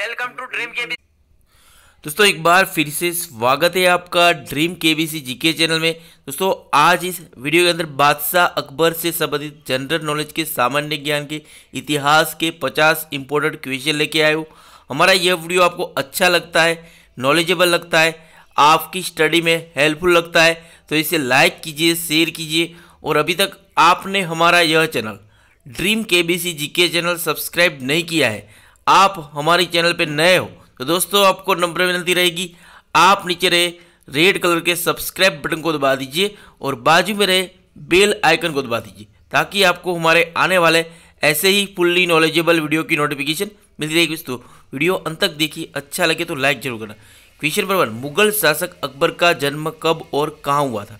welcome to dream के दोस्तों एक बार फिर से स्वागत है आपका ड्रीम केबीसी जीके चैनल में दोस्तों आज इस वीडियो के अंदर बादशाह अकबर से संबंधित जनरल नॉलेज के सामान्य ज्ञान के इतिहास के 50 इंपोर्टेंट क्वेश्चन लेके आए हो हमारा यह वीडियो आपको अच्छा लगता है नॉलेजेबल लगता है आपकी स्टडी में हेल्पफुल लगता है तो इसे लाइक कीजिए शेयर कीजिए और अभी तक आपने हमारा यह channel dream K B C G K channel subscribe नहीं किया है आप हमारे चैनल पे नए हो तो दोस्तों आपको नंबर विनती रहेगी आप नीचे रहे रेड कलर के सब्सक्राइब बटन को दबा दीजिए और बाजू में रहे बेल आइकन को दबा दीजिए ताकि आपको हमारे आने वाले ऐसे ही फुल्ली नॉलेजेबल वीडियो की नोटिफिकेशन मिलती रहेगी दोस्तों वीडियो अंत तक देखिए अच्छा लगे तो लाइक जरूर करना क्वेश्चन नंबर वन मुगल शासक अकबर का जन्म कब और कहाँ हुआ था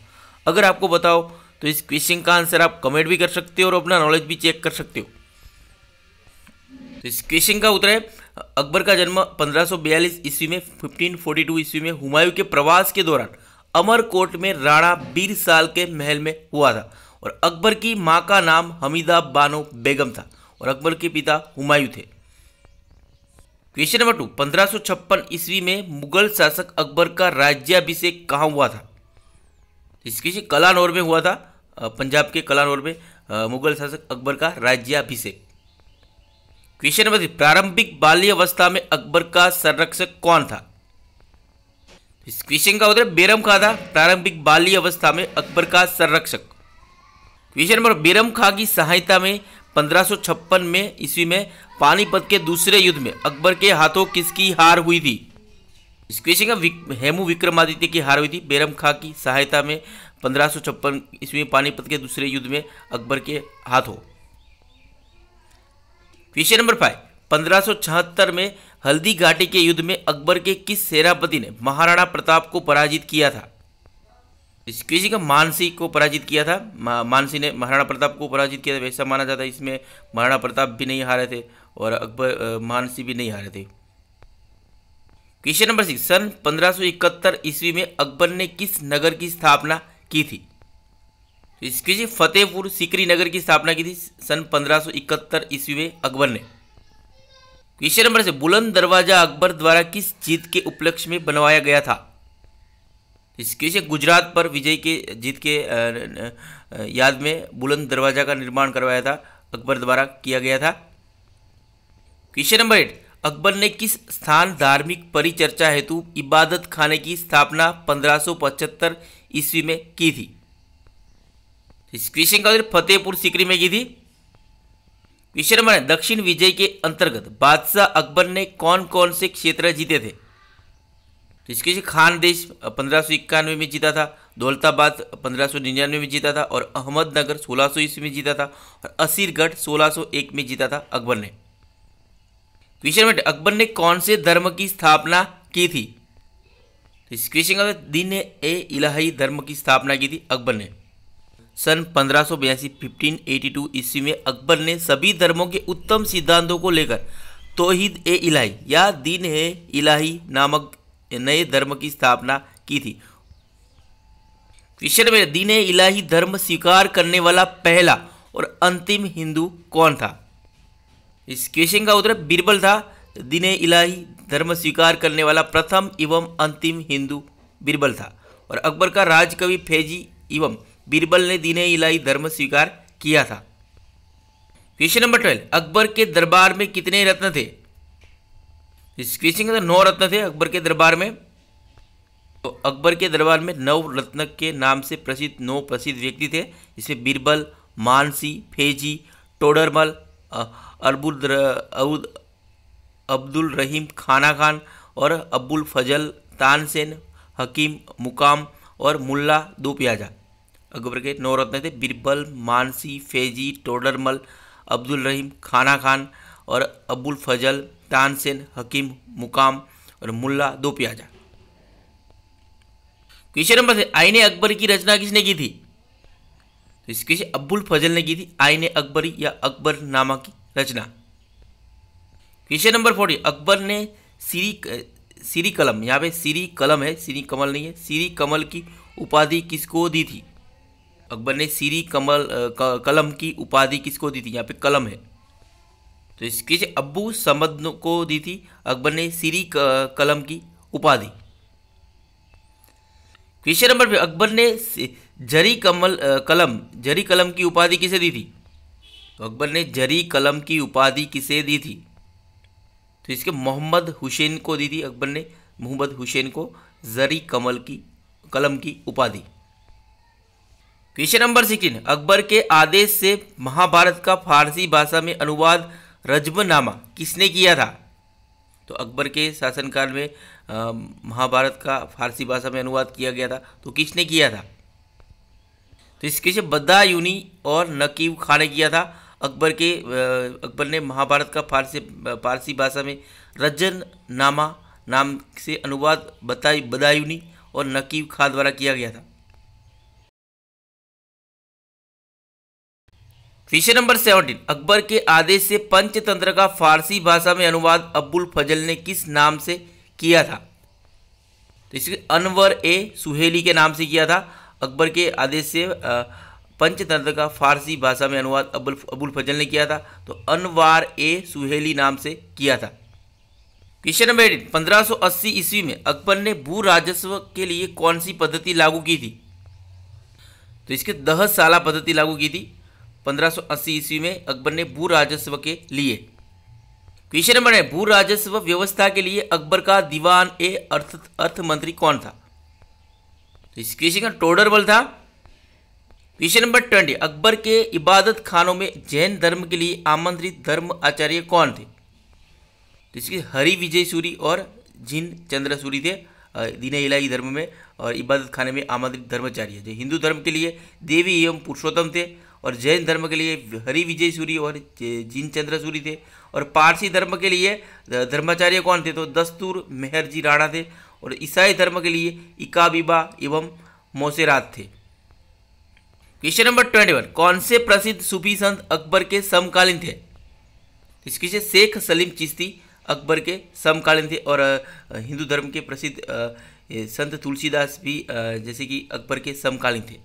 अगर आपको बताओ तो इस क्वेश्चन का आंसर आप कमेंट भी कर सकते हो और अपना नॉलेज भी चेक कर सकते हो तो इस क्वेश्चन का उत्तर है अकबर का जन्म 1542 ईस्वी में 1542 ईस्वी में हुमायूं के प्रवास के दौरान अमरकोट में राणा बीर साल के महल में हुआ था और अकबर की माँ का नाम हमीदा बानो बेगम था और अकबर के पिता हुमायूं थे क्वेश्चन नंबर टू पंद्रह ईस्वी में मुगल शासक अकबर का राज्याभिषेक कहाँ हुआ था तो इसकी कलानौर में हुआ था पंजाब के कलानौर में मुगल शासक अकबर का राज्याभिषेक क्वेश्चन नंबर थ्री प्रारंभिक अवस्था में अकबर का संरक्षक कौन था इस क्वेश्चन का उत्तर बेरम खा था प्रारंभिक बाल्य अवस्था में अकबर का संरक्षक क्वेश्चन नंबर बेरम खा की सहायता में पंद्रह में ईस्वी में पानीपत के दूसरे युद्ध में अकबर के हाथों किसकी हार हुई थी इस क्वेश्चन का हेमू विक्रमादित्य की हार हुई थी बेरम खा की सहायता में पंद्रह ईस्वी में पानीपत के दूसरे युद्ध में अकबर के हाथों क्वेश्चन नंबर फाइव पंद्रह में हल्दी घाटी के युद्ध में अकबर के किस सेनापति ने महाराणा प्रताप को पराजित किया था किसी का मानसी को पराजित किया था मानसी ने महाराणा प्रताप को पराजित किया था वैसा माना जाता है इसमें महाराणा प्रताप भी नहीं हारे थे और अकबर मानसी भी नहीं हारे थे क्वेश्चन नंबर सिक्स सन 1571 ईस्वी में अकबर ने किस नगर की स्थापना की थी इसकी जी फतेहपुर सिकरी नगर की स्थापना की थी सन 1571 ईस्वी में अकबर ने क्वेश्चन नंबर से बुलंद दरवाजा अकबर द्वारा किस जीत के उपलक्ष्य में बनवाया गया था इसके से गुजरात पर विजय के जीत के याद में बुलंद दरवाजा का निर्माण करवाया था अकबर द्वारा किया गया था क्वेश्चन नंबर एट अकबर ने किस स्थान धार्मिक परिचर्चा हेतु इबादत खाने की स्थापना 1575 ईस्वी में की थी क्वेश्चन का फतेहपुर सीकरी में की थी क्वेश्चन नंबर दक्षिण विजय के अंतर्गत बादशाह अकबर ने कौन कौन से क्षेत्र जीते थे तो इसके खान देश पंद्रह सौ इक्यानवे में जीता था दौलताबाद पंद्रह सौ निन्यानवे में जीता था और अहमदनगर सोलह सौ ईस्वी में जीता था और असीरगढ़ सोलह सौ एक में जीता था अकबर ने क्वेश्चन तो नंबर अकबर ने कौन से धर्म की स्थापना की थी तो इस क्वेश्चन का दिन ए इलाही धर्म की स्थापना की थी अकबर ने सन पंद्रह सौ बयासी फिफ्टीन एटी टू ईस्वी में अकबर ने सभी धर्मों के उत्तम सिद्धांतों को लेकर तोहिद ए इलाही या दीन ए इलाही नामक नए धर्म की स्थापना की थी विश्व में दीन ए इलाही धर्म स्वीकार करने वाला पहला और अंतिम हिंदू कौन था इस क्वेश्चन का उत्तर बीरबल था दीन ए इलाही धर्म स्वीकार करने वाला प्रथम एवं अंतिम हिंदू बीरबल था और अकबर का राजकवि फैजी एवं बीरबल ने दीने इलाही धर्म स्वीकार किया था क्वेश्चन नंबर ट्वेल्व अकबर के दरबार में कितने रत्न थे इस क्वेश्चन के अंदर नौ रत्न थे अकबर के दरबार में तो अकबर के दरबार में नव रत्न के नाम से प्रसिद्ध नौ प्रसिद्ध व्यक्ति थे इसमें बीरबल मानसी फेजी टोडरमल अरबुल अब्दुल रहीम खाना खान और अब्बुल फजल तानसेन हकीम मुकाम और मुल्ला दो प्याजा अकबर के नौ रत्न थे बिरबल मानसी फैजी टोडरमल अब्दुल रहीम खाना खान और अबुल फजल तानसेन हकीम मुकाम और मुल्ला दो प्याजा क्वेश्चन नंबर से आईने अकबर की रचना किसने की थी तो इस क्वेश्चन अब्दुल फजल ने की थी आईने अकबरी या अकबर नामा की रचना क्वेश्चन नंबर फोर्टी अकबर ने सीरी सीरी कलम यहाँ पे सीरी कलम है सीरी कमल नहीं है सीरी कमल की उपाधि किसको दी थी अकबर ने सीरी कमल कलम की उपाधि किसको दी थी यहाँ पे कलम है तो इसके से अब्बू समद को दी थी अकबर ने सीरी कलम की उपाधि क्वेश्चन नंबर अकबर ने जरी कमल कलम जरी कलम की उपाधि किसे दी थी तो अकबर ने जरी कलम की उपाधि किसे दी थी तो इसके मोहम्मद हुसैन को दी थी अकबर ने मोहम्मद हुसैन को जरी कमल की कलम की उपाधि तीसरे नंबर सिक्सटीन अकबर के आदेश से महाभारत का फारसी भाषा में अनुवाद रजबनामा किसने किया था तो अकबर के शासनकाल में महाभारत का फारसी भाषा में अनुवाद किया गया था तो किसने किया था तो इसके से बदायूनी और नकीब खान ने किया था अकबर के अकबर ने महाभारत का फारसी फारसी भाषा में रजन नामा नाम से अनुवाद बताई बदायूनी और नकीब खां द्वारा किया गया था क्वेश्चन नंबर सेवनटीन अकबर के आदेश से पंचतंत्र का फारसी भाषा में अनुवाद अब्बुल फजल ने किस नाम से किया था तो इसके अनवर ए सुहेली के नाम से किया था अकबर के आदेश से पंचतंत्र का फारसी भाषा में अनुवाद अबुल अबुल फजल ने किया था तो अनवार ए सुहेली नाम से किया था क्वेश्चन नंबर एटीन पंद्रह ईस्वी में अकबर ने भू राजस्व के लिए कौन सी पद्धति लागू की थी तो इसके दह साला पद्धति लागू की थी 1580 ईस्वी में अकबर ने भू राजस्व के लिए क्वेश्चन नंबर है भू राजस्व व्यवस्था के लिए अकबर का दीवान ए अर्थ अर्थ मंत्री कौन था तो इस क्वेश्चन का टोडरबल था क्वेश्चन नंबर ट्वेंटी अकबर के इबादत खानों में जैन धर्म के लिए आमंत्रित धर्म आचार्य कौन थे तो इसके हरि विजय सूरी और जिन चंद्र सूरी थे दीन इलाही धर्म में और इबादत खाने में आमंत्रित धर्माचार्य जो हिंदू धर्म के लिए देवी एवं पुरुषोत्तम थे और जैन धर्म के लिए हरि विजय सूरी और जीन चंद्र सूरी थे और पारसी धर्म के लिए धर्माचार्य कौन थे तो दस्तूर मेहरजी राणा थे और ईसाई धर्म के लिए इकाबिबा एवं मोसेरात थे क्वेश्चन नंबर ट्वेंटी वन कौन से प्रसिद्ध सूफी संत अकबर के समकालीन थे इसके से शेख सलीम चिश्ती अकबर के समकालीन थे और हिंदू धर्म के प्रसिद्ध संत तुलसीदास भी जैसे कि अकबर के समकालीन थे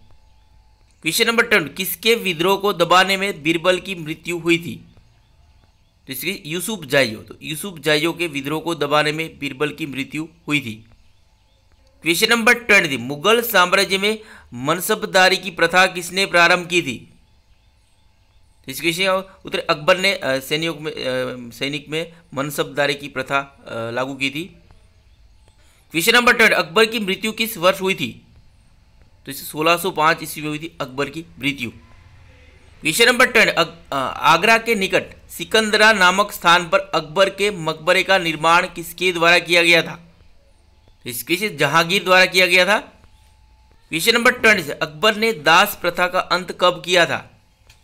क्वेश्चन नंबर टेन किसके विद्रोह को दबाने में बीरबल की मृत्यु हुई थी तो इसकी यूसुफ जाइयो तो यूसुफ जाइयो के विद्रोह को दबाने में बीरबल की मृत्यु हुई थी क्वेश्चन नंबर ट्वेंटी मुगल साम्राज्य में मनसबदारी की प्रथा किसने प्रारंभ की थी तो इस क्वेश्चन उत्तर अकबर ने सैनिक में सैनिक में मनसबदारी की प्रथा लागू की थी क्वेश्चन नंबर ट्वेंट अकबर की मृत्यु किस वर्ष हुई थी तो इसे 1605 ईस्वी में हुई थी अकबर की मृत्यु क्वेश्चन नंबर टेन आगरा के निकट सिकंदरा नामक स्थान पर अकबर के मकबरे का निर्माण किसके द्वारा किया गया था तो इसके से जहांगीर द्वारा किया गया था क्वेश्चन नंबर ट्वेंटी अकबर ने दास प्रथा का अंत कब किया था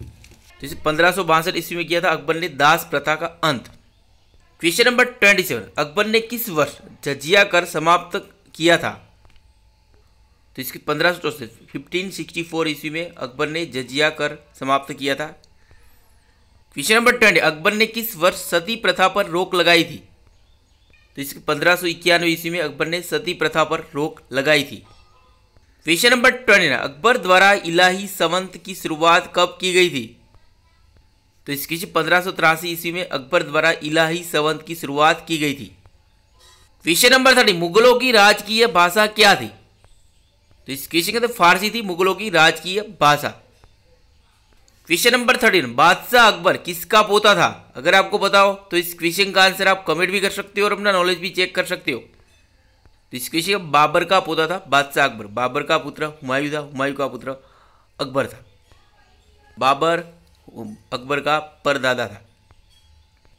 तो इसे पंद्रह सौ बासठ ईस्वी में किया था अकबर ने दास प्रथा का अंत question number twenty seven Akbar ने किस वर्ष जजिया कर समाप्त किया था तो इसकी पंद्रह सौ चौसठ फिफ्टीन सिक्सटी फोर ईस्वी में अकबर ने जजिया कर समाप्त किया था क्वेश्चन नंबर ट्वेंटी अकबर ने किस वर्ष सती प्रथा पर रोक लगाई थी तो इसके पंद्रह सौ इक्यानवे ईस्वी में अकबर ने सती प्रथा पर रोक लगाई थी क्वेश्चन नंबर ट्वेंटी अकबर द्वारा इलाही संवंत की शुरुआत कब की गई थी तो इसकी पंद्रह सौ तिरासी ईस्वी में अकबर द्वारा इलाही संवंत की शुरुआत की गई थी क्वेश्चन नंबर थर्टी मुगलों की राजकीय भाषा क्या थी तो इस क्वेश्चन के तो फारसी थी मुगलों की राजकीय भाषा क्वेश्चन नंबर थर्टीन बादशाह अकबर किसका पोता था अगर आपको बताओ तो इस क्वेश्चन का आंसर आप कमेंट भी कर सकते हो और अपना नॉलेज भी चेक कर सकते हो तो इस क्वेश्चन का बाबर का पोता था बादशाह अकबर बाबर का पुत्र हुमायूं था हुमायूं का पुत्र अकबर था बाबर अकबर का परदादा था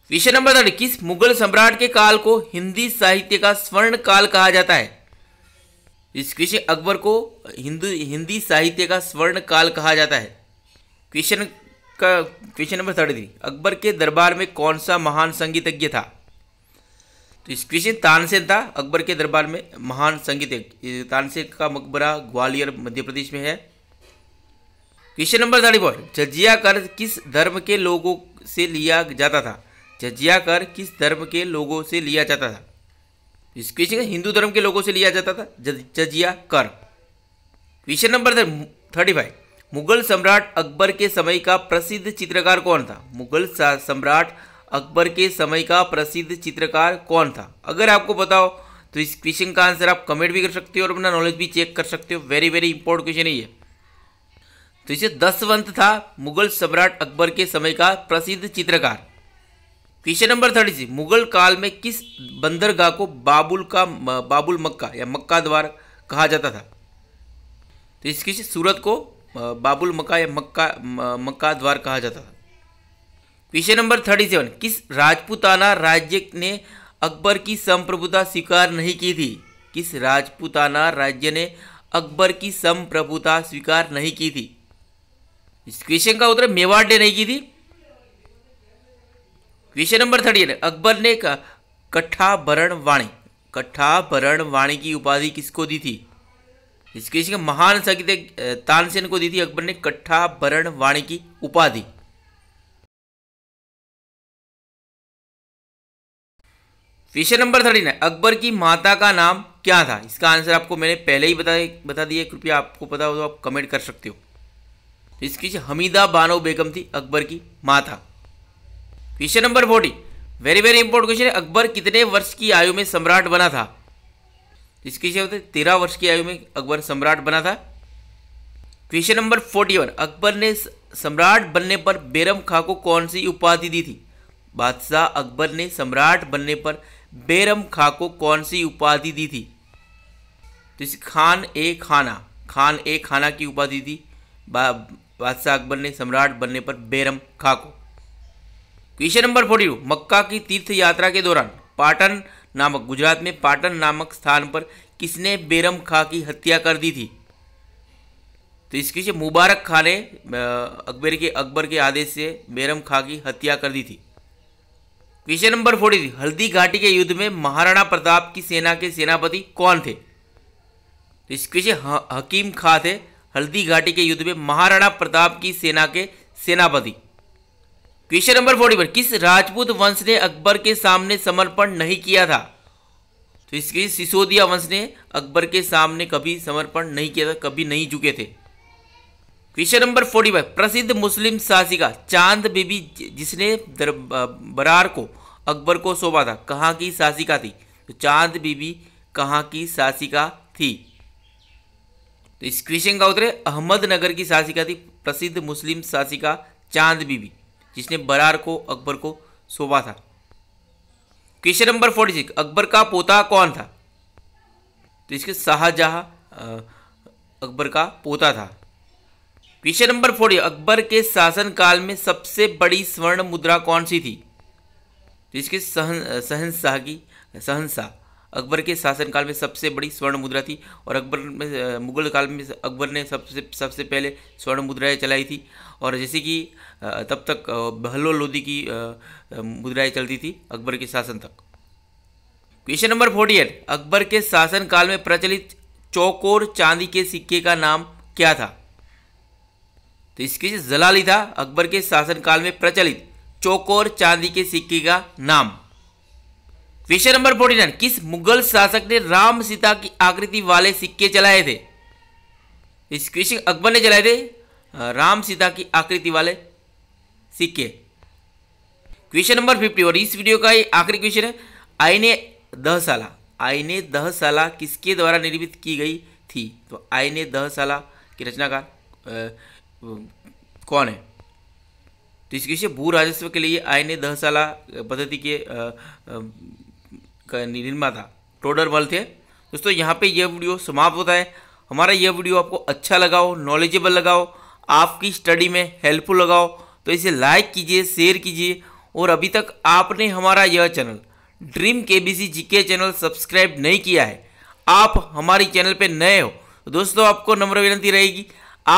क्वेश्चन नंबर थर्टी किस मुगल सम्राट के काल को हिंदी साहित्य का स्वर्ण काल कहा जाता है इस क्वेश्चन अकबर को हिंदू हिंदी साहित्य का स्वर्ण काल कहा जाता है क्वेश्चन का question number thirty three Akbar के दरबार में कौन सा महान संगीतज्ञ था तो इस क्वेश्चन तानसेन था अकबर के दरबार में महान संगीतज्ञ तानसेन का मकबरा ग्वालियर मध्य प्रदेश में है क्वेश्चन नंबर थर्टी फोर जजिया कर किस धर्म के लोगों से लिया जाता था जजिया कर किस धर्म के लोगों से लिया जाता था क्वेश्चन हिंदू धर्म के लोगों से लिया जाता था जजिया कर question number thirty five Mughal सम्राट अकबर के समय का प्रसिद्ध चित्रकार कौन था मुगल सम्राट अकबर के समय का प्रसिद्ध चित्रकार कौन था अगर आपको बताओ तो इस क्वेश्चन का आंसर आप कमेंट भी कर सकते हो और अपना नॉलेज भी चेक कर सकते हो वेरी वेरी इंपॉर्टेंट क्वेश्चन है ये तो इसे दसवंत था मुगल सम्राट अकबर के समय का प्रसिद्ध चित्रकार question number thirty six Mughal काल में किस बंदरगाह को बाबुल का बाबुल मक्का या मक्का द्वार कहा जाता था तो इस इसकी सूरत को बाबुल मक्का या मक्का मक्का द्वार कहा जाता था क्वेश्चन नंबर थर्टी सेवन किस राजपूताना राज्य ने अकबर की संप्रभुता स्वीकार नहीं की थी किस राजपूताना राज्य ने अकबर की संप्रभुता स्वीकार नहीं की थी इस क्वेश्चन का उत्तर मेवाड़ ने नहीं की थी विषय नंबर थर्टी अकबर ने कट्ठा भरण वाणी कट्ठा भरण वाणी की उपाधि किसको दी थी इसके इसके महान साहित्य तानसेन को दी थी अकबर ने कट्ठा भरण वाणी की उपाधि विषय नंबर थर्टीन है अकबर की माता का नाम क्या था इसका आंसर आपको मैंने पहले ही बता बता दिया कृपया आपको पता हो तो आप कमेंट कर सकते हो इसकी हमीदा बानो बेगम थी अकबर की माता question number forty very very important question है अकबर कितने वर्ष की आयु में सम्राट बना था इसके होते तेरह वर्ष की आयु में अकबर सम्राट बना था question number forty one Akbar ने सम्राट बनने पर बेरम खां को कौन सी उपाधि दी थी बादशाह अकबर ने सम्राट बनने पर बेरम खां को कौन सी उपाधि दी थी तो इस खान ए खाना खान ए खाना की उपाधि दी बादशाह अकबर ने सम्राट बनने पर बेरम खां को question number forty two Mecca की तीर्थ यात्रा के दौरान पाटन नामक गुजरात में पाटन नामक स्थान पर किसने बेरम खां की हत्या कर दी थी तो इसके से मुबारक खां ने अकबर के अकबर के आदेश से बेरम खां की हत्या कर दी थी क्वेश्चन नंबर फोर्टी थ्री हल्दी घाटी के युद्ध में महाराणा प्रताप की सेना के सेनापति कौन थे तो इसके से हकीम खां थे हल्दी घाटी के युद्ध में महाराणा प्रताप की सेना के सेनापति क्वेश्चन नंबर फोर्टी वन किस राजपूत वंश ने अकबर के सामने समर्पण नहीं किया था तो इसके सिसोदिया वंश ने अकबर के सामने कभी समर्पण नहीं किया था कभी नहीं झुके थे क्वेश्चन नंबर फोर्टी फाइव प्रसिद्ध मुस्लिम शासिका चांद बीबी जिसने बरार को अकबर को सौंपा था कहाँ की शासिका थी तो चांद बीबी कहाँ की शासिका थी तो इस क्वेश्चन का उत्तर है अहमदनगर की शासिका थी प्रसिद्ध मुस्लिम शासिका चांद बीबी जिसने बरार को अकबर को सौंपा था question number forty six Akbar का पोता कौन था तो इसके शाहजहा अकबर का पोता था क्वेश्चन नंबर फोर्टी अकबर के शासनकाल में सबसे बड़ी स्वर्ण मुद्रा कौन सी थी तो इसके सहन सहनशाह की सहनशाह अकबर के शासनकाल में सबसे बड़ी स्वर्ण मुद्रा थी और अकबर में मुगल काल में अकबर ने सबसे सबसे पहले स्वर्ण मुद्राएं चलाई थी और जैसे कि तब तक बहलो लोधी की मुद्राएं चलती थी अकबर के शासन तक question number forty eight Akbar के शासनकाल में प्रचलित चौकोर चांदी के सिक्के का नाम क्या था तो इसके जलाली था अकबर के शासनकाल में प्रचलित चौकोर चांदी के सिक्के का नाम क्वेश्चन नंबर फोर्टी नाइन किस मुगल शासक ने राम सीता की आकृति वाले सिक्के चलाए थे इस क्वेश्चन अकबर ने चलाए थे हाँ, राम सीता की आकृति वाले सिक्के क्वेश्चन नंबर फिफ्टी और इस वीडियो का ये आखिरी क्वेश्चन है आईने दहशाला आईने दहशाला किसके द्वारा निर्मित की गई थी तो आईने दहशाला की रचनाकार कौन है तो इस क्वेश्चन भू राजस्व के लिए आईने दहशाला पद्धति के आ, आ, निर्माता टोडर बल थे दोस्तों यहाँ पे यह वीडियो समाप्त होता है हमारा यह वीडियो आपको अच्छा लगाओ नॉलेजेबल लगाओ आपकी स्टडी में हेल्पफुल लगाओ तो इसे लाइक कीजिए शेयर कीजिए और अभी तक आपने हमारा यह channel dream K B C G K channel subscribe नहीं किया है आप हमारी चैनल पर नए हो तो दोस्तों आपको नम्र विनती रहेगी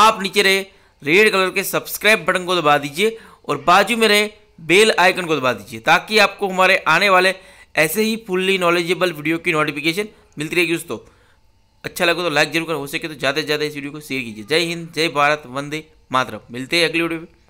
आप नीचे रहे रेड कलर के सब्सक्राइब बटन को दबा दीजिए और बाजू में रहे बेल आइकन को दबा दीजिए ताकि आपको हमारे आने वाले ऐसे ही फुल्ली नॉलेजेबल वीडियो की नोटिफिकेशन मिलती रहेगी दोस्तों अच्छा लगे तो लाइक जरूर करो हो सके तो ज़्यादा से ज़्यादा इस वीडियो को शेयर कीजिए जय हिंद जय भारत वंदे मातरम मिलते हैं अगली वीडियो में